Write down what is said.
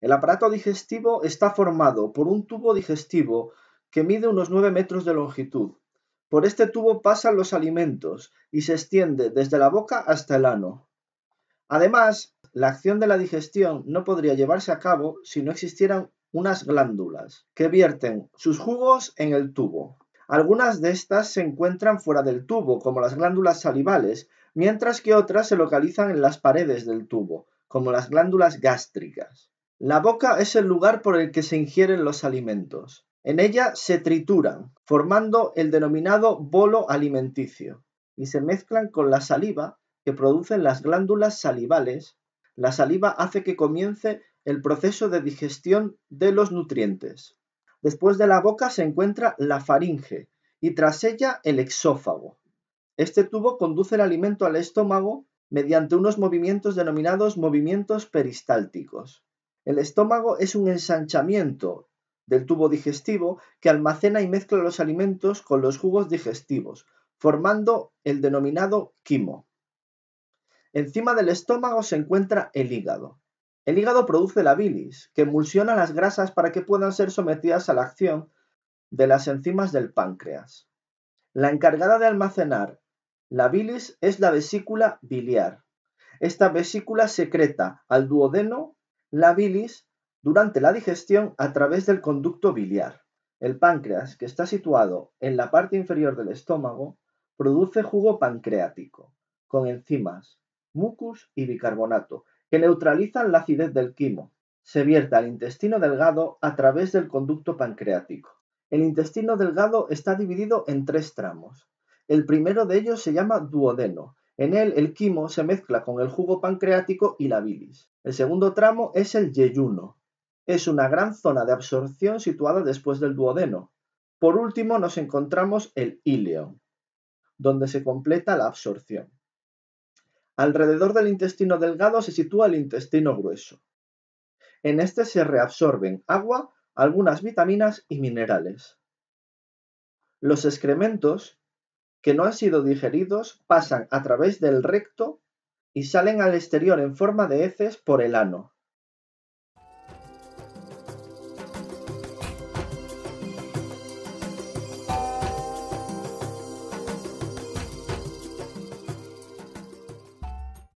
El aparato digestivo está formado por un tubo digestivo que mide unos 9 metros de longitud. Por este tubo pasan los alimentos y se extiende desde la boca hasta el ano. Además, la acción de la digestión no podría llevarse a cabo si no existieran unas glándulas que vierten sus jugos en el tubo. Algunas de estas se encuentran fuera del tubo, como las glándulas salivales, mientras que otras se localizan en las paredes del tubo, como las glándulas gástricas. La boca es el lugar por el que se ingieren los alimentos. En ella se trituran, formando el denominado bolo alimenticio, y se mezclan con la saliva que producen las glándulas salivales. La saliva hace que comience el proceso de digestión de los nutrientes. Después de la boca se encuentra la faringe y tras ella el exófago. Este tubo conduce el alimento al estómago mediante unos movimientos denominados movimientos peristálticos. El estómago es un ensanchamiento del tubo digestivo que almacena y mezcla los alimentos con los jugos digestivos, formando el denominado quimo. Encima del estómago se encuentra el hígado. El hígado produce la bilis, que emulsiona las grasas para que puedan ser sometidas a la acción de las enzimas del páncreas. La encargada de almacenar la bilis es la vesícula biliar. Esta vesícula secreta al duodeno la bilis durante la digestión a través del conducto biliar. El páncreas, que está situado en la parte inferior del estómago, produce jugo pancreático con enzimas, mucus y bicarbonato, que neutralizan la acidez del quimo. Se vierte al intestino delgado a través del conducto pancreático. El intestino delgado está dividido en tres tramos, el primero de ellos se llama duodeno. En él el quimo se mezcla con el jugo pancreático y la bilis. El segundo tramo es el yeyuno. Es una gran zona de absorción situada después del duodeno. Por último nos encontramos el ileón, donde se completa la absorción. Alrededor del intestino delgado se sitúa el intestino grueso. En este se reabsorben agua, algunas vitaminas y minerales. Los excrementos que no han sido digeridos pasan a través del recto y salen al exterior en forma de heces por el ano.